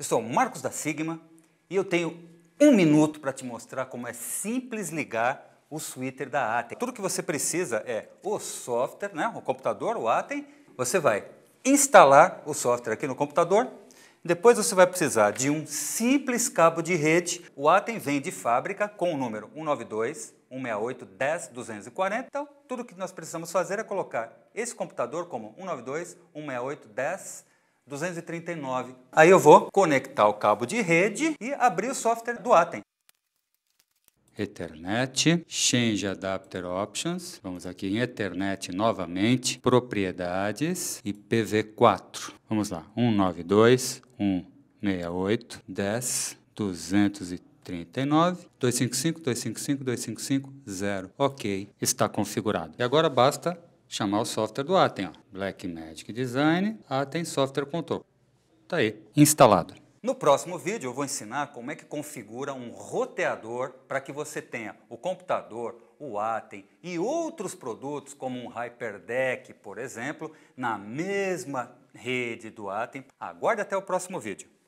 Eu sou Marcos da Sigma e eu tenho um minuto para te mostrar como é simples ligar o switcher da Atem. Tudo que você precisa é o software, né? o computador, o Atem. Você vai instalar o software aqui no computador. Depois você vai precisar de um simples cabo de rede. O Atem vem de fábrica com o número 192 168 10 240. Então, tudo que nós precisamos fazer é colocar esse computador como 192 168 10 240. 239. Aí eu vou conectar o cabo de rede e abrir o software do Atem. Ethernet, Change Adapter Options, vamos aqui em Ethernet novamente, Propriedades e PV4. Vamos lá, 192, 168, 10, 239, 255, 255, 255, 0. Ok, está configurado. E agora basta chamar o software do Atem, ó. Magic Design, Atem Software Control. Tá aí, instalado. No próximo vídeo eu vou ensinar como é que configura um roteador para que você tenha o computador, o Atem e outros produtos como um Hyperdeck, por exemplo, na mesma rede do Atem. Aguarde até o próximo vídeo.